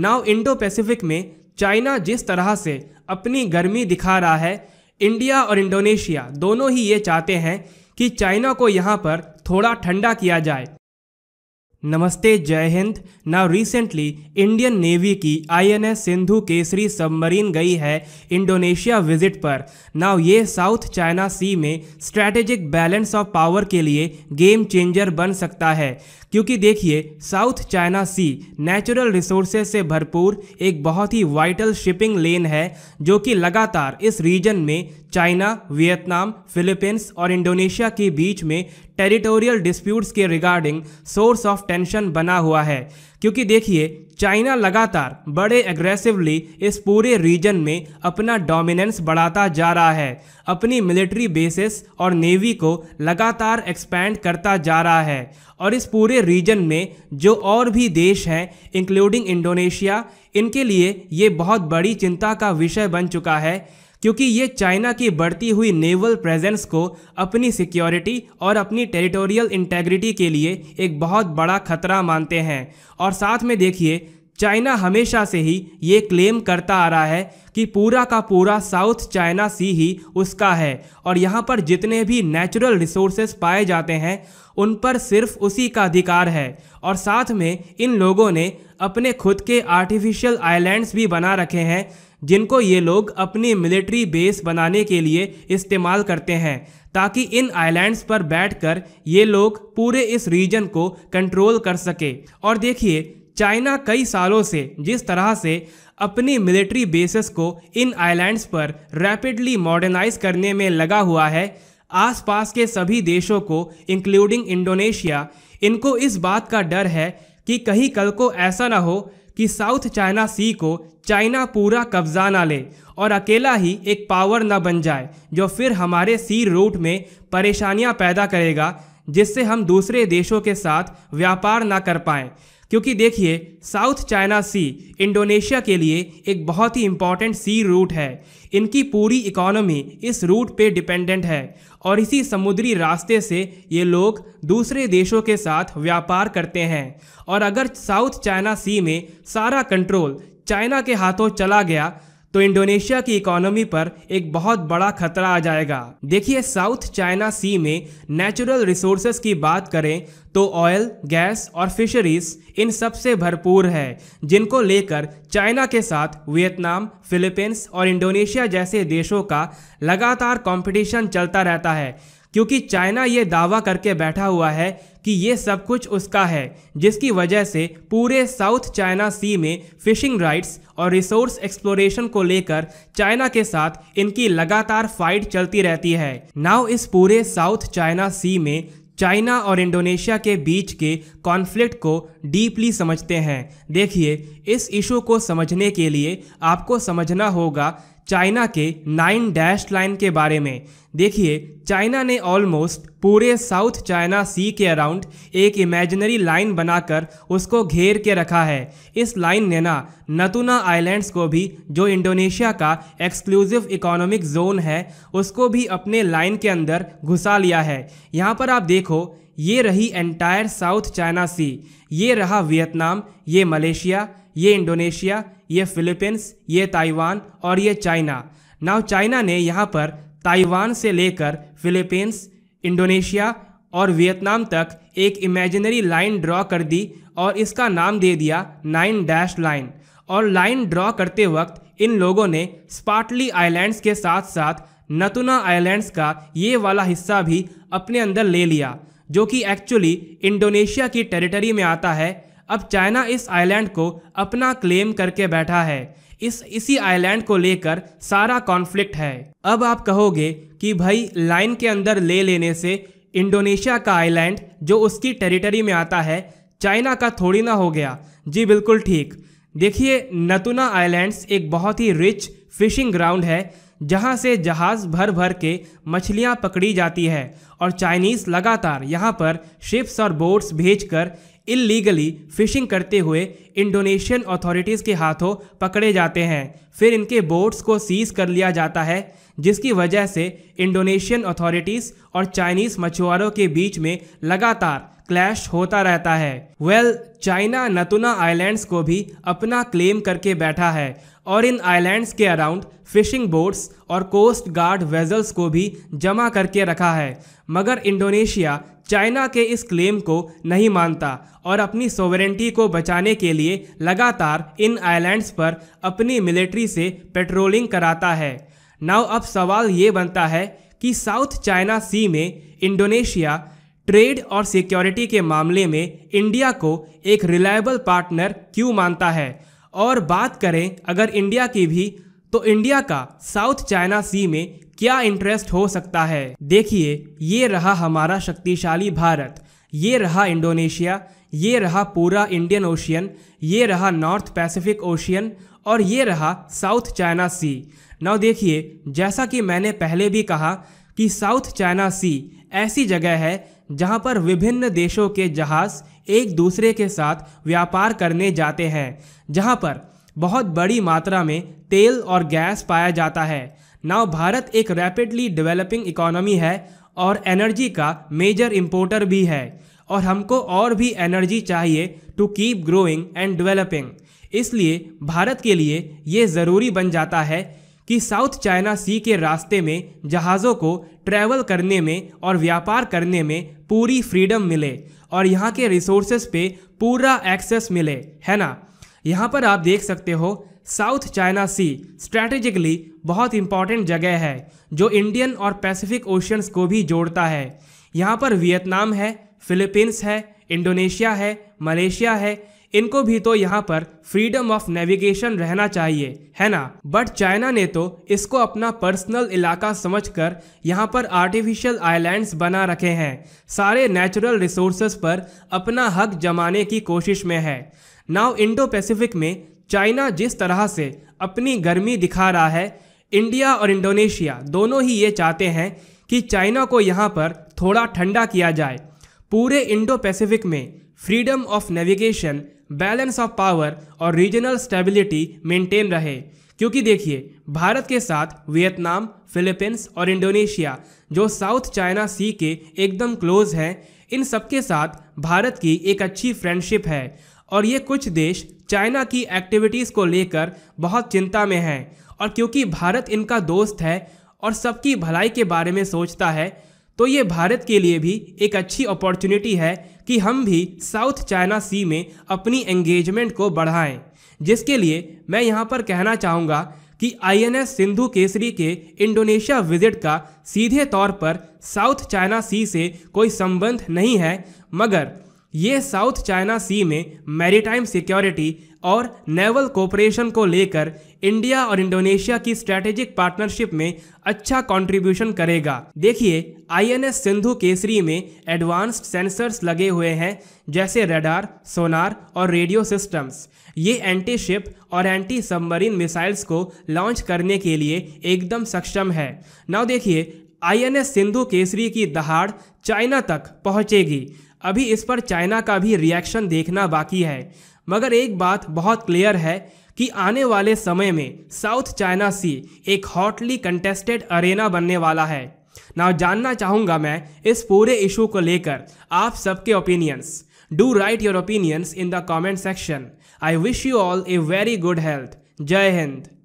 नाव Indo Pacific में China जिस तरह से अपनी गर्मी दिखा रहा है इंडिया और इंडोनेशिया दोनों ही ये चाहते हैं कि चाइना को यहाँ पर थोड़ा ठंडा किया जाए नमस्ते जय हिंद नाउ रिसेंटली इंडियन नेवी की आईएनएस सिंधु केसरी सबमरीन गई है इंडोनेशिया विजिट पर नाउ ये साउथ चाइना सी में स्ट्रैटेजिक बैलेंस ऑफ पावर के लिए गेम चेंजर बन सकता है क्योंकि देखिए South China sea natural resources से भरपूर एक बहुत ही वाइटल शिपिंग लेन है जो कि लगातार इस रीजन में चाइना वियतनाम फिलीपींस और इंडोनेशिया के बीच में टेरिटोरियल डिस्प्यूट्स के रिगार्डिंग सोर्स ऑफ टेंशन बना हुआ है क्योंकि देखिए चाइना लगातार बड़े एग्रेसिवली इस पूरे रीजन में अपना डोमिनेंस बढ़ाता जा रहा है अपनी मिलिट्री बेसिस और नेवी को लगातार एक्सपैंड करता जा रहा है और इस पूरे रीजन में जो और भी देश हैं इंक्लूडिंग इंडोनेशिया इनके लिए ये बहुत बड़ी चिंता का विषय बन चुका है क्योंकि ये चाइना की बढ़ती हुई नेवल प्रेजेंस को अपनी सिक्योरिटी और अपनी टेरिटोरियल इंटेग्रिटी के लिए एक बहुत बड़ा खतरा मानते हैं और साथ में देखिए चाइना हमेशा से ही ये क्लेम करता आ रहा है कि पूरा का पूरा साउथ चाइना सी ही उसका है और यहाँ पर जितने भी नेचुरल रिसोर्सेज पाए जाते हैं उन पर सिर्फ उसी का अधिकार है और साथ में इन लोगों ने अपने खुद के आर्टिफिशियल आइलैंड्स भी बना रखे हैं जिनको ये लोग अपनी मिलिट्री बेस बनाने के लिए इस्तेमाल करते हैं ताकि इन आइलैंड्स पर बैठकर ये लोग पूरे इस रीजन को कंट्रोल कर सके और देखिए चाइना कई सालों से जिस तरह से अपनी मिलिट्री बेसिस को इन आइलैंड्स पर रैपिडली मॉडर्नाइज करने में लगा हुआ है आसपास के सभी देशों को इंक्लूडिंग इंडोनेशिया इनको इस बात का डर है कि कहीं कल को ऐसा ना हो कि साउथ चाइना सी को चाइना पूरा कब्जा ना ले और अकेला ही एक पावर ना बन जाए जो फिर हमारे सी रूट में परेशानियां पैदा करेगा जिससे हम दूसरे देशों के साथ व्यापार ना कर पाएँ क्योंकि देखिए साउथ चाइना सी इंडोनेशिया के लिए एक बहुत ही इम्पॉर्टेंट सी रूट है इनकी पूरी इकोनॉमी इस रूट पे डिपेंडेंट है और इसी समुद्री रास्ते से ये लोग दूसरे देशों के साथ व्यापार करते हैं और अगर साउथ चाइना सी में सारा कंट्रोल चाइना के हाथों चला गया तो इंडोनेशिया की इकोनॉमी पर एक बहुत बड़ा खतरा आ जाएगा देखिए साउथ चाइना सी में नेचुरल रिसोर्सेस की बात करें तो ऑयल गैस और फिशरीज इन सब से भरपूर है जिनको लेकर चाइना के साथ वियतनाम फिलीपींस और इंडोनेशिया जैसे देशों का लगातार कंपटीशन चलता रहता है क्योंकि चाइना ये दावा करके बैठा हुआ है कि ये सब कुछ उसका है जिसकी वजह से पूरे साउथ चाइना सी में फिशिंग राइट्स और रिसोर्स एक्सप्लोरेशन को लेकर चाइना के साथ इनकी लगातार फाइट चलती रहती है नाउ इस पूरे साउथ चाइना सी में चाइना और इंडोनेशिया के बीच के कॉन्फ्लिक्ट को डीपली समझते हैं देखिए इस इशू को समझने के लिए आपको समझना होगा चाइना के नाइन डैश लाइन के बारे में देखिए चाइना ने ऑलमोस्ट पूरे साउथ चाइना सी के अराउंड एक इमेजिनरी लाइन बनाकर उसको घेर के रखा है इस लाइन ने ना नतुना आइलैंड्स को भी जो इंडोनेशिया का एक्सक्लूसिव इकोनॉमिक जोन है उसको भी अपने लाइन के अंदर घुसा लिया है यहाँ पर आप देखो ये रही एंटायर साउथ चाइना सी ये रहा वियतनाम ये मलेशिया ये इंडोनेशिया ये फिलीपींस ये ताइवान और ये चाइना नाउ चाइना ने यहाँ पर ताइवान से लेकर फिलीपींस इंडोनेशिया और वियतनाम तक एक इमेजिनरी लाइन ड्रॉ कर दी और इसका नाम दे दिया नाइन डैश लाइन और लाइन ड्रॉ करते वक्त इन लोगों ने स्पार्टली आइलैंड्स के साथ साथ नतुना आइलैंड्स का ये वाला हिस्सा भी अपने अंदर ले लिया जो कि एक्चुअली इंडोनेशिया की टेरिटरी में आता है अब चाइना इस आइलैंड को अपना क्लेम करके बैठा है इस इसी आइलैंड को लेकर सारा कॉन्फ्लिक्ट है अब आप कहोगे कि भाई लाइन के अंदर ले लेने से इंडोनेशिया का आइलैंड जो उसकी टेरिटरी में आता है चाइना का थोड़ी ना हो गया जी बिल्कुल ठीक देखिए नतुना आइलैंड्स एक बहुत ही रिच फिशिंग ग्राउंड है जहां से जहाज़ भर भर के मछलियां पकड़ी जाती है और चाइनीज़ लगातार यहां पर शिप्स और बोट्स भेजकर इलीगली फिशिंग करते हुए इंडोनेशियन अथॉरिटीज़ के हाथों पकड़े जाते हैं फिर इनके बोट्स को सीज कर लिया जाता है जिसकी वजह से इंडोनेशियन अथॉरिटीज़ और चाइनीज़ मछुआरों के बीच में लगातार क्लैश होता रहता है वेल चाइना नतुना आइलैंड्स को भी अपना क्लेम करके बैठा है और इन आइलैंड्स के अराउंड फिशिंग बोट्स और कोस्ट गार्ड वेजल्स को भी जमा करके रखा है मगर इंडोनेशिया चाइना के इस क्लेम को नहीं मानता और अपनी सोवरेंटी को बचाने के लिए लगातार इन आइलैंड्स पर अपनी मिलिट्री से पेट्रोलिंग कराता है नाउ अब सवाल ये बनता है कि साउथ चाइना सी में इंडोनेशिया ट्रेड और सिक्योरिटी के मामले में इंडिया को एक रिलायबल पार्टनर क्यों मानता है और बात करें अगर इंडिया की भी तो इंडिया का साउथ चाइना सी में क्या इंटरेस्ट हो सकता है देखिए ये रहा हमारा शक्तिशाली भारत ये रहा इंडोनेशिया ये रहा पूरा इंडियन ओशियन ये रहा नॉर्थ पैसिफिक ओशियन और ये रहा साउथ चाइना सी नौ देखिए जैसा कि मैंने पहले भी कहा कि साउथ चाइना सी ऐसी जगह है जहां पर विभिन्न देशों के जहाज एक दूसरे के साथ व्यापार करने जाते हैं जहां पर बहुत बड़ी मात्रा में तेल और गैस पाया जाता है नाव भारत एक रैपिडली डेवलपिंग इकोनॉमी है और एनर्जी का मेजर इम्पोर्टर भी है और हमको और भी एनर्जी चाहिए to keep growing and developing इसलिए भारत के लिए ये ज़रूरी बन जाता है कि साउथ चाइना सी के रास्ते में जहाज़ों को ट्रैवल करने में और व्यापार करने में पूरी फ्रीडम मिले और यहाँ के रिसोर्स पे पूरा एक्सेस मिले है ना यहाँ पर आप देख सकते हो साउथ चाइना सी स्ट्रेटेजिकली बहुत इंपॉर्टेंट जगह है जो इंडियन और पैसिफिक ओशंस को भी जोड़ता है यहाँ पर वियतनाम है फिलीपींस है इंडोनेशिया है मलेशिया है इनको भी तो यहाँ पर फ्रीडम ऑफ नेविगेशन रहना चाहिए है ना बट चाइना ने तो इसको अपना पर्सनल इलाका समझकर यहाँ पर आर्टिफिशियल आइलैंड्स बना रखे हैं सारे नेचुरल रिसोर्स पर अपना हक जमाने की कोशिश में है नाउ इंडो पैसिफिक में चाइना जिस तरह से अपनी गर्मी दिखा रहा है इंडिया और इंडोनेशिया दोनों ही ये चाहते हैं कि चाइना को यहाँ पर थोड़ा ठंडा किया जाए पूरे इंडो पैसिफिक में freedom of navigation balance of power और रीजनल स्टेबिलिटी मेंटेन रहे क्योंकि देखिए भारत के साथ वियतनाम फिलीपींस और इंडोनेशिया जो साउथ चाइना सी के एकदम क्लोज हैं इन सबके साथ भारत की एक अच्छी फ्रेंडशिप है और ये कुछ देश चाइना की एक्टिविटीज़ को लेकर बहुत चिंता में हैं और क्योंकि भारत इनका दोस्त है और सबकी भलाई के बारे में सोचता है तो ये भारत के लिए भी एक अच्छी अपॉर्चुनिटी है कि हम भी साउथ चाइना सी में अपनी एंगेजमेंट को बढ़ाएं जिसके लिए मैं यहाँ पर कहना चाहूँगा कि आईएनएस सिंधु केसरी के इंडोनेशिया विजिट का सीधे तौर पर साउथ चाइना सी से कोई संबंध नहीं है मगर ये साउथ चाइना सी में मैरीटाइम सिक्योरिटी और नेवल कोऑपरेशन को लेकर इंडिया और इंडोनेशिया की स्ट्रैटेजिक पार्टनरशिप में अच्छा कंट्रीब्यूशन करेगा देखिए आईएनएस सिंधु केसरी में एडवांस्ड सेंसर्स लगे हुए हैं जैसे रडार सोनार और रेडियो सिस्टम्स ये एंटी शिप और एंटी सबमरीन मिसाइल्स को लॉन्च करने के लिए एकदम सक्षम है नाउ देखिए आईएनएस सिंधु केसरी की दहाड़ चाइना तक पहुंचेगी अभी इस पर चाइना का भी रिएक्शन देखना बाकी है मगर एक बात बहुत क्लियर है कि आने वाले समय में साउथ चाइना सी एक हॉटली कंटेस्टेड अरेना बनने वाला है ना जानना चाहूँगा मैं इस पूरे इशू को लेकर आप सबके opinions do write your opinions in the comment section I wish you all a very good health जय हिंद